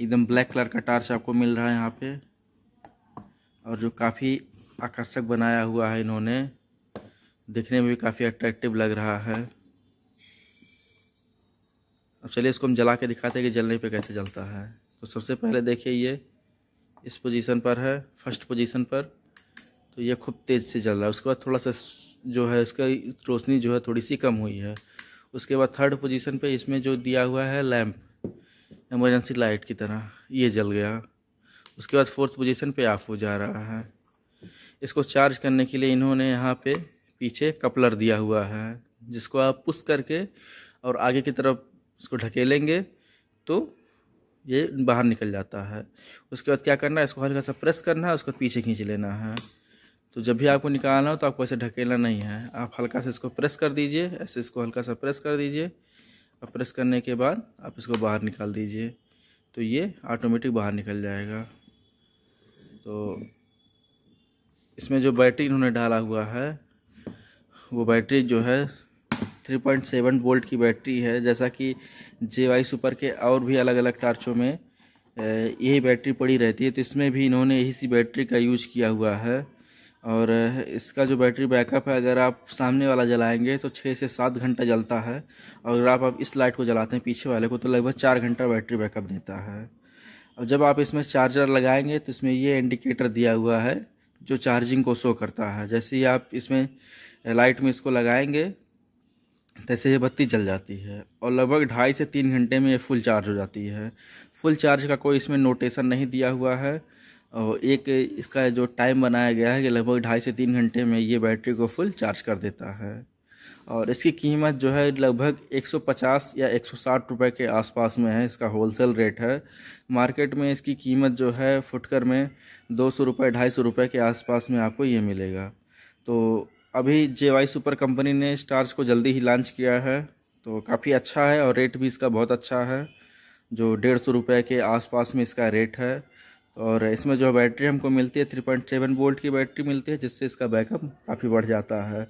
एकदम black colour का torch आपको मिल रहा है यहाँ पे और जो काफ़ी आकर्षक बनाया हुआ है इन्होंने देखने में भी काफ़ी अट्रैक्टिव लग रहा है अब चलिए इसको हम जला के दिखाते हैं कि जलने पे कैसे जलता है तो सबसे पहले देखिए ये इस पोजीशन पर है फर्स्ट पोजीशन पर तो ये खूब तेज़ से जल रहा है उसके बाद थोड़ा सा जो है इसका रोशनी जो है थोड़ी सी कम हुई है उसके बाद थर्ड पोजीशन पे इसमें जो दिया हुआ है लैम्प इमरजेंसी लाइट की तरह ये जल गया उसके बाद फोर्थ पोजीशन पे ऑफ हो जा रहा है इसको चार्ज करने के लिए इन्होंने यहाँ पे पीछे कपलर दिया हुआ है जिसको आप पुश करके और आगे की तरफ इसको ढकेलेंगे तो ये बाहर निकल जाता है उसके बाद क्या करना है इसको हल्का सा प्रेस करना है उसको पीछे खींच लेना है तो जब भी आपको निकालना हो तो आपको ऐसे ढकेलना नहीं है आप हल्का सा इसको प्रेस कर दीजिए ऐसे इसको हल्का सा प्रेस कर दीजिए और प्रेस करने के बाद आप इसको बाहर निकाल दीजिए तो ये ऑटोमेटिक बाहर निकल जाएगा तो इसमें जो बैटरी इन्होंने डाला हुआ है वो बैटरी जो है 3.7 वोल्ट की बैटरी है जैसा कि जे वाई सुपर के और भी अलग अलग टार्चों में यही बैटरी पड़ी रहती है तो इसमें भी इन्होंने यही सी बैटरी का यूज किया हुआ है और इसका जो बैटरी बैकअप है अगर आप सामने वाला जलाएंगे तो छः से सात घंटा जलता है और अगर आप, अब इस लाइट को जलाते हैं पीछे वाले को तो लगभग चार घंटा बैटरी बैकअप देता है और जब आप इसमें चार्जर लगाएंगे तो इसमें ये इंडिकेटर दिया हुआ है जो चार्जिंग को शो करता है जैसे ही आप इसमें लाइट में इसको लगाएंगे तैसे ये बत्ती जल जाती है और लगभग ढाई से तीन घंटे में ये फुल चार्ज हो जाती है फुल चार्ज का कोई इसमें नोटेशन नहीं दिया हुआ है और एक इसका जो टाइम बनाया गया है कि लगभग ढाई से तीन घंटे में ये बैटरी को फुल चार्ज कर देता है और इसकी कीमत जो है लगभग 150 या 160 रुपए के आसपास में है इसका होलसेल रेट है मार्केट में इसकी कीमत जो है फुटकर में दो सौ रुपये ढाई सौ रुपये के आसपास में आपको ये मिलेगा तो अभी जे वाई सुपर कंपनी ने इस चार्ज को जल्दी ही लॉन्च किया है तो काफ़ी अच्छा है और रेट भी इसका बहुत अच्छा है जो डेढ़ सौ रुपये के आसपास में इसका रेट है और इसमें जो बैटरी हमको मिलती है थ्री पॉइंट सेवन वोल्ट की बैटरी मिलती है जिससे इसका बैकअप काफ़ी बढ़ जाता है